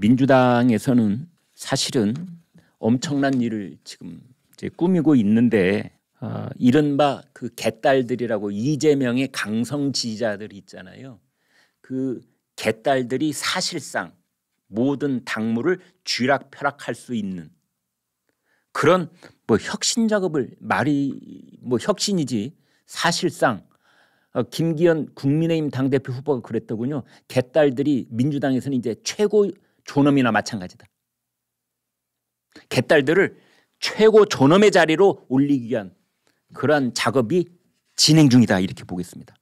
민주당에서는 사실은 엄청난 일을 지금 이제 꾸미고 있는데 어, 이른바 그 개딸들이라고 이재명의 강성 지지자들이 있잖아요. 그 개딸들이 사실상 모든 당무를 쥐락펴락할 수 있는 그런 뭐 혁신 작업을 말이 뭐 혁신이지 사실상 어, 김기현 국민의힘 당대표 후보가 그랬더군요. 개딸들이 민주당에서는 이제 최고 존엄이나 마찬가지다. 개딸들을 최고 존엄의 자리로 올리기 위한 그러 작업이 진행 중이다 이렇게 보겠습니다.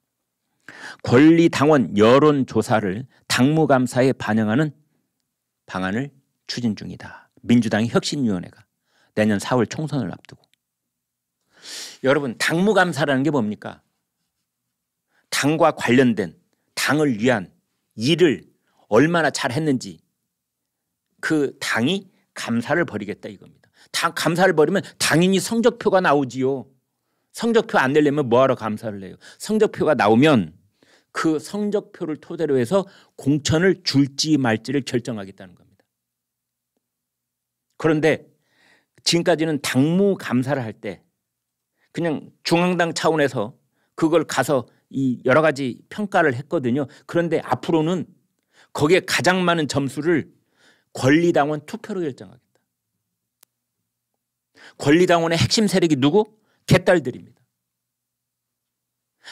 권리 당원 여론 조사를 당무감사에 반영하는 방안을 추진 중이다. 민주당의 혁신위원회가 내년 4월 총선을 앞두고 여러분 당무감사라는 게 뭡니까? 당과 관련된 당을 위한 일을 얼마나 잘 했는지 그 당이 감사를 벌이겠다 이겁니다. 당 감사를 벌이면 당연히 성적표가 나오지요. 성적표 안 내려면 뭐하러 감사를 해요. 성적표가 나오면 그 성적표를 토대로 해서 공천을 줄지 말지를 결정하겠다는 겁니다. 그런데 지금까지는 당무 감사를 할 때 그냥 중앙당 차원에서 그걸 가서 이 여러 가지 평가를 했거든요. 그런데 앞으로는 거기에 가장 많은 점수를 권리당원 투표로 결정하겠다. 권리당원의 핵심 세력이 누구? 개딸들입니다.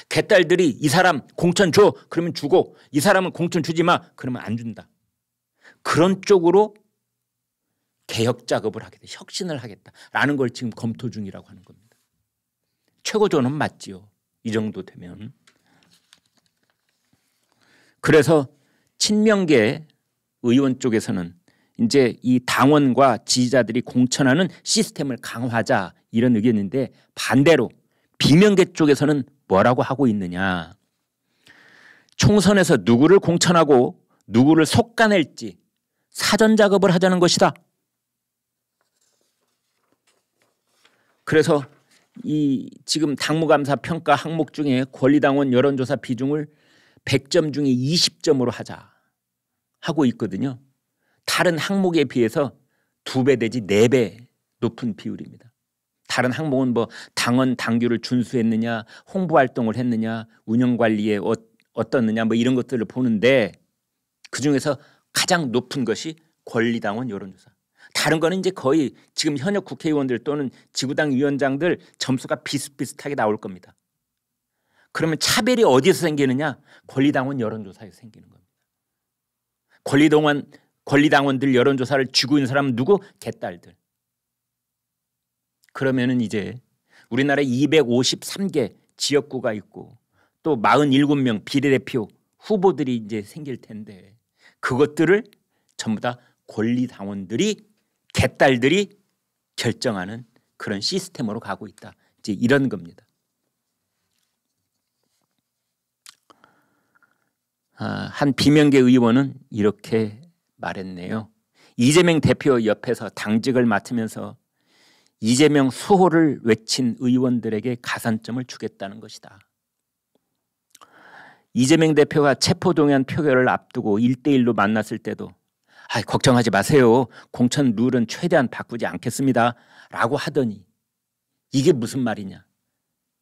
개딸들이 이 사람 공천 줘 그러면 주고 이 사람은 공천 주지 마 그러면 안 준다. 그런 쪽으로 개혁 작업을 하겠다. 혁신을 하겠다라는 걸 지금 검토 중이라고 하는 겁니다. 최고조는 맞지요. 이 정도 되면. 그래서 친명계 의원 쪽에서는 이제 이 당원과 지지자들이 공천하는 시스템을 강화하자 이런 의견인데 반대로 비명계 쪽에서는 뭐라고 하고 있느냐. 총선에서 누구를 공천하고 누구를 속가낼지 사전 작업을 하자는 것이다. 그래서 이 지금 당무감사 평가 항목 중에 권리당원 여론조사 비중을 100점 중에 20점으로 하자 하고 있거든요. 다른 항목에 비해서 두 배되지네 배 높은 비율입니다. 다른 항목은 뭐 당원 당규를 준수했느냐, 홍보 활동을 했느냐, 운영 관리에 어, 어떻느냐 뭐 이런 것들을 보는데 그 중에서 가장 높은 것이 권리당원 여론조사. 다른 거는 이제 거의 지금 현역 국회의원들 또는 지구당 위원장들 점수가 비슷비슷하게 나올 겁니다. 그러면 차별이 어디서 생기느냐? 권리당원 여론조사에서 생기는 겁니다. 권리동원 권리당원들 여론조사를 쥐고 있는 사람은 누구? 개딸들. 그러면은 이제 우리나라에 253개 지역구가 있고 또 47명 비례대표 후보들이 이제 생길 텐데 그것들을 전부 다 권리당원들이 개딸들이 결정하는 그런 시스템으로 가고 있다. 이제 이런 겁니다. 아, 한 비명계 의원은 이렇게 말했네요. 이재명 대표 옆에서 당직을 맡으면서 이재명 수호를 외친 의원들에게 가산점을 주겠다는 것이다. 이재명 대표가 체포동의안 표결을 앞두고 1대1로 만났을 때도 아, 이 걱정하지 마세요. 공천 룰은 최대한 바꾸지 않겠습니다. 라고 하더니 이게 무슨 말이냐.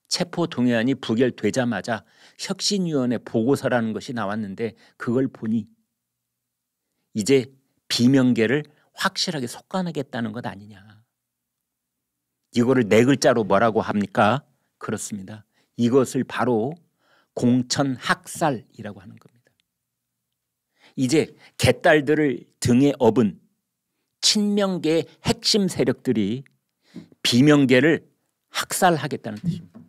체포동의안이 부결되자마자 혁신위원회 보고서라는 것이 나왔는데 그걸 보니 이제 비명계를 확실하게 속간하겠다는 것 아니냐. 이거를 네 글자로 뭐라고 합니까? 그렇습니다. 이것을 바로 공천학살이라고 하는 겁니다. 이제 개딸들을 등에 업은 친명계의 핵심 세력들이 비명계를 학살하겠다는 뜻입니다.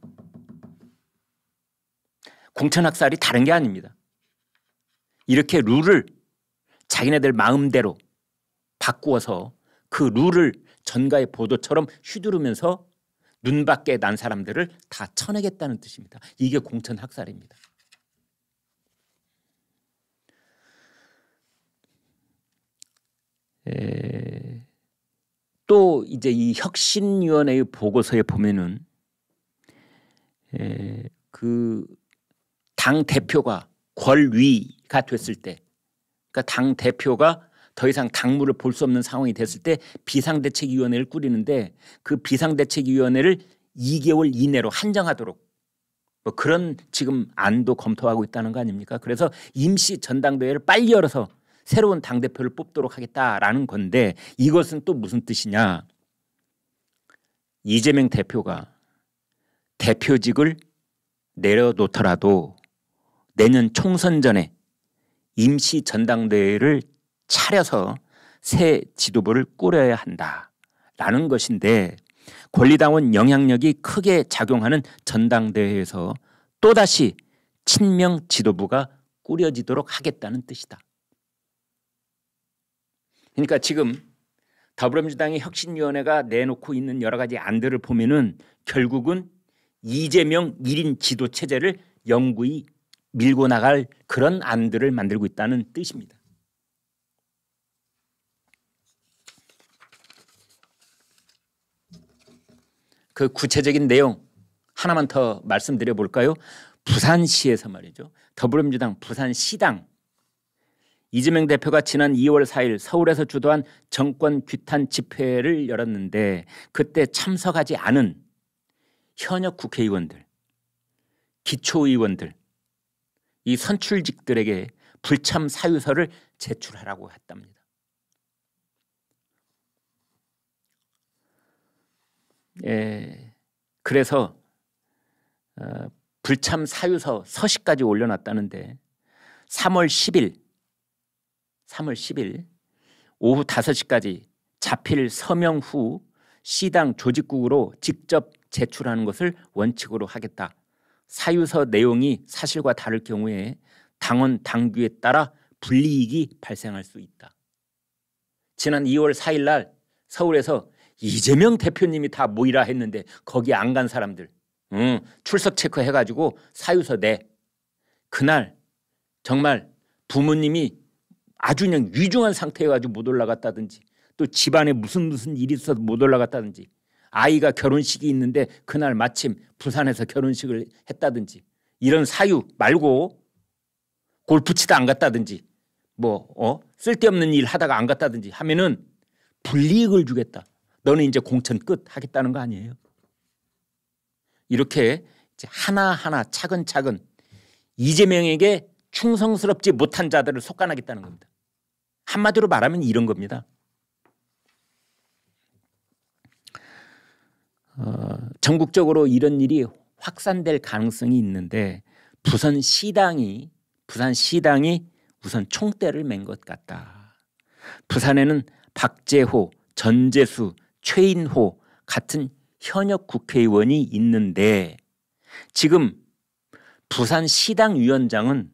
공천학살이 다른 게 아닙니다. 이렇게 룰을 자기네들 마음대로 바꾸어서 그 룰을 전가의 보도처럼 휘두르면서 눈밖에 난 사람들을 다 쳐내겠다는 뜻입니다. 이게 공천 학살입니다. 에... 또 이제 이 혁신위원회의 보고서에 보면은 에... 그당 대표가 권위가 됐을 때 그러니까 당 대표가 더 이상 당무를 볼 수 없는 상황이 됐을 때 비상대책위원회를 꾸리는데 그 비상대책위원회를 2개월 이내로 한정하도록 뭐 그런 지금 안도 검토하고 있다는 거 아닙니까? 그래서 임시 전당대회를 빨리 열어서 새로운 당 대표를 뽑도록 하겠다라는 건데 이것은 또 무슨 뜻이냐? 이재명 대표가 대표직을 내려놓더라도 내년 총선 전에 임시 전당대회를 차려서 새 지도부를 꾸려야 한다라는 것인데 권리당원 영향력이 크게 작용하는 전당대회에서 또다시 친명 지도부가 꾸려지도록 하겠다는 뜻이다. 그러니까 지금 더불어민주당의 혁신위원회가 내놓고 있는 여러 가지 안들을 보면 결국은 이재명 1인 지도체제를 영구히 밀고 나갈 그런 안들을 만들고 있다는 뜻입니다. 그 구체적인 내용 하나만 더 말씀드려 볼까요? 부산시에서 말이죠. 더불어민주당 부산시당 이재명 대표가 지난 2월 4일 서울에서 주도한 정권 규탄 집회를 열었는데 그때 참석하지 않은 현역 국회의원들, 기초의원들, 이 선출직들에게 불참 사유서를 제출하라고 했답니다. 예, 그래서 어, 불참 사유서 서식까지 올려놨다는데 3월 10일 3월 10일 오후 5시까지 자필 서명 후 시당 조직국으로 직접 제출하는 것을 원칙으로 하겠다 사유서 내용이 사실과 다를 경우에 당원 당규에 따라 불이익이 발생할 수 있다. 지난 2월 4일 날 서울에서 이재명 대표님이 다 모이라 했는데 거기 안 간 사람들 응, 출석 체크해가지고 사유서 내 그날 정말 부모님이 아주 그냥 위중한 상태여가지고 못 올라갔다든지 또 집안에 무슨 무슨 일이 있어서 못 올라갔다든지 아이가 결혼식이 있는데 그날 마침 부산에서 결혼식을 했다든지 이런 사유 말고 골프 치다 안 갔다든지 뭐 어? 쓸데없는 일 하다가 안 갔다든지 하면은 불이익을 주겠다. 너는 이제 공천 끝 하겠다는 거 아니에요. 이렇게 이제 하나하나 차근차근 이재명에게 충성스럽지 못한 자들을 속간하겠다는 겁니다. 한마디로 말하면 이런 겁니다. 전국적으로 이런 일이 확산될 가능성이 있는데 부산 시당이 부산 시당이 우선 총대를 맨 것 같다. 부산에는 박재호, 전재수, 최인호 같은 현역 국회의원이 있는데 지금 부산 시당 위원장은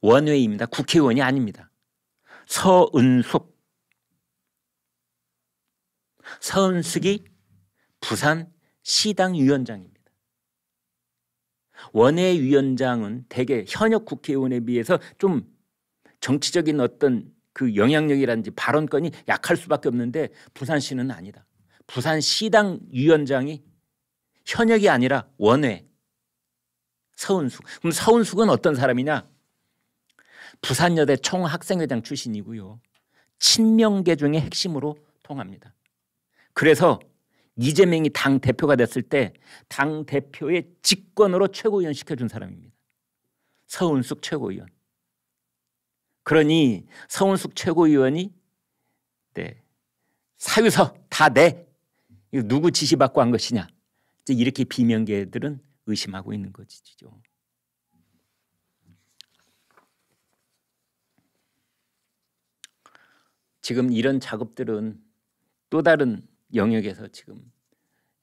원외입니다. 국회의원이 아닙니다. 서은숙 서은숙이 부산 시당 위원장입니다. 원외위원장은 대개 현역 국회의원에 비해서 좀 정치적인 어떤 그 영향력이라든지 발언권이 약할 수밖에 없는데 부산시는 아니다. 부산시당 위원장이 현역이 아니라 원외 서은숙. 그럼 서은숙은 어떤 사람이냐? 부산여대 총학생회장 출신이고요. 친명계 중의 핵심으로 통합니다. 그래서 이재명이 당 대표가 됐을 때 당 대표의 직권으로 최고위원 시켜준 사람입니다. 서운숙 최고위원. 그러니 서운숙 최고위원이 네, 사유서 다 내. 이거 누구 지시받고 한 것이냐. 이제 이렇게 비명계들은 의심하고 있는 것이죠. 지금 이런 작업들은 또 다른 영역에서 지금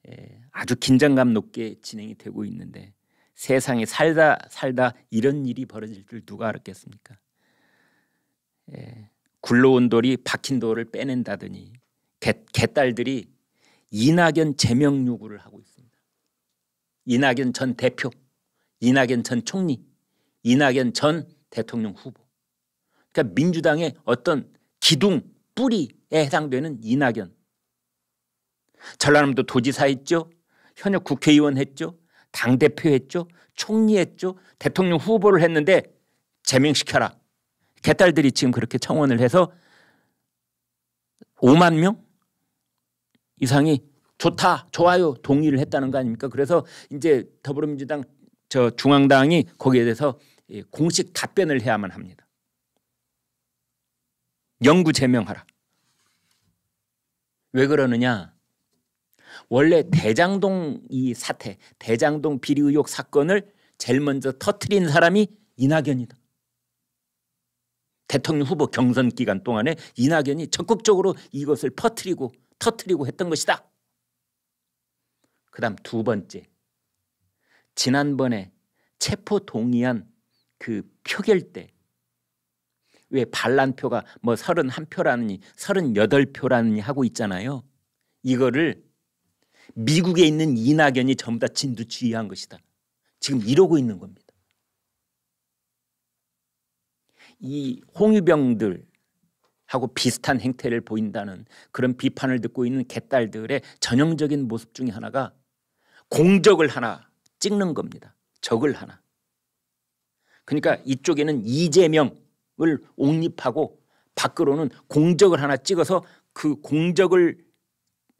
예, 아주 긴장감 높게 진행이 되고 있는데 세상에 살다 살다 이런 일이 벌어질 줄 누가 알았겠습니까? 예, 굴러온 돌이 박힌 돌을 빼낸다더니 개, 개딸들이 이낙연 제명 요구를 하고 있습니다. 이낙연 전 대표, 이낙연 전 총리, 이낙연 전 대통령 후보. 그러니까 민주당의 어떤 기둥 뿌리에 해당되는 이낙연 전라남도 도지사 했죠. 현역 국회의원 했죠. 당대표 했죠. 총리 했죠. 대통령 후보를 했는데 제명시켜라. 개딸들이 지금 그렇게 청원을 해서 5만 명 이상이 좋다, 좋아요, 동의를 했다는 거 아닙니까? 그래서 이제 더불어민주당 저 중앙당이 거기에 대해서 공식 답변을 해야만 합니다. 영구 제명하라. 왜 그러느냐? 원래 대장동 이 사태, 대장동 비리 의혹 사건을 제일 먼저 터트린 사람이 이낙연이다. 대통령 후보 경선 기간 동안에 이낙연이 적극적으로 이것을 퍼트리고 터트리고 했던 것이다. 그 다음 두 번째 지난번에 체포 동의안 그 표결 때왜 반란표가 뭐 31표라느니 38표라느니 하고 있잖아요. 이거를 미국에 있는 이낙연이 전부 다 진두지휘한 것이다. 지금 이러고 있는 겁니다. 이 홍유병들하고 비슷한 행태를 보인다는 그런 비판을 듣고 있는 개딸들의 전형적인 모습 중에 하나가 공적을 하나 찍는 겁니다. 적을 하나. 그러니까 이쪽에는 이재명을 옹립하고 밖으로는 공적을 하나 찍어서 그 공적을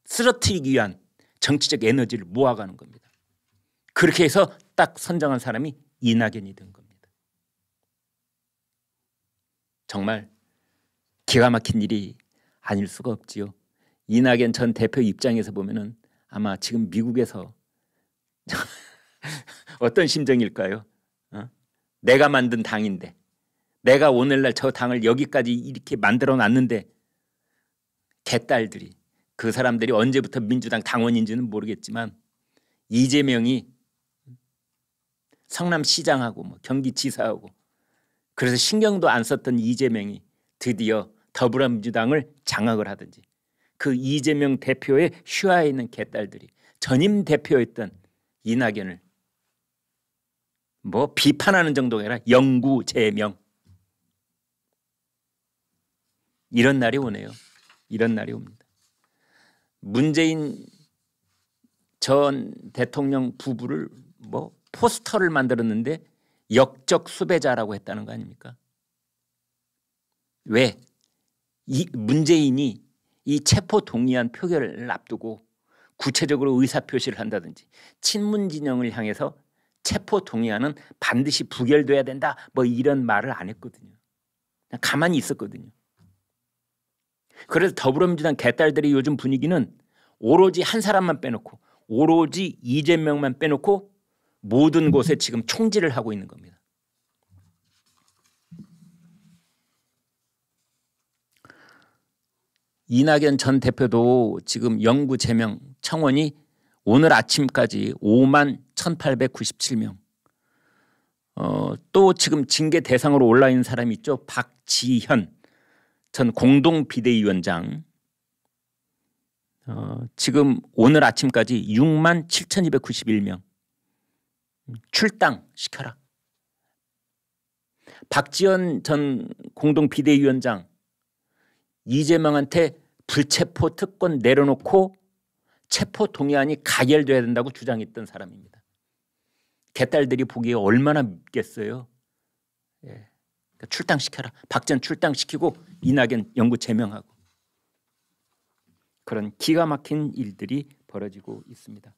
쓰러뜨리기 위한 정치적 에너지를 모아가는 겁니다. 그렇게 해서 딱 선정한 사람이 이낙연이 된 겁니다. 정말 기가 막힌 일이 아닐 수가 없지요. 이낙연 전 대표 입장에서 보면은 아마 지금 미국에서 어떤 심정일까요? 어? 내가 만든 당인데 내가 오늘날 저 당을 여기까지 이렇게 만들어 놨는데 개딸들이 그 사람들이 언제부터 민주당 당원인지는 모르겠지만 이재명이 성남시장하고 뭐 경기지사하고 그래서 신경도 안 썼던 이재명이 드디어 더불어민주당을 장악을 하든지 그 이재명 대표의 슈하에 있는 개딸들이 전임 대표였던 이낙연을 뭐 비판하는 정도가 아니라 영구 제명 이런 날이 오네요. 이런 날이 옵니다. 문재인 전 대통령 부부를 뭐 포스터를 만들었는데 역적 수배자라고 했다는 거 아닙니까? 왜? 이 문재인이 이 체포 동의안 표결을 앞두고 구체적으로 의사 표시를 한다든지 친문 진영을 향해서 체포 동의안은 반드시 부결돼야 된다 뭐 이런 말을 안 했거든요. 가만히 있었거든요. 그래서 더불어민주당 개딸들의 요즘 분위기는 오로지 한 사람만 빼놓고 오로지 이재명만 빼놓고 모든 곳에 지금 총질을 하고 있는 겁니다. 이낙연 전 대표도 지금 영구 제명 청원이 오늘 아침까지 5만 1897명 어, 또 지금 징계 대상으로 올라 있는 사람이 있죠. 박지현 전 공동 비대위원장 어, 지금 오늘 아침까지 6만 7,291명 음, 출당 시켜라. 박지원 전 공동 비대위원장 이재명한테 불체포 특권 내려놓고 체포 동의안이 가결돼야 된다고 주장했던 사람입니다. 개딸들이 보기에 얼마나 믿겠어요. 예. 그러니까 출당시켜라. 박전 출당시키고 이낙연 연구 제명하고 그런 기가 막힌 일들이 벌어지고 있습니다.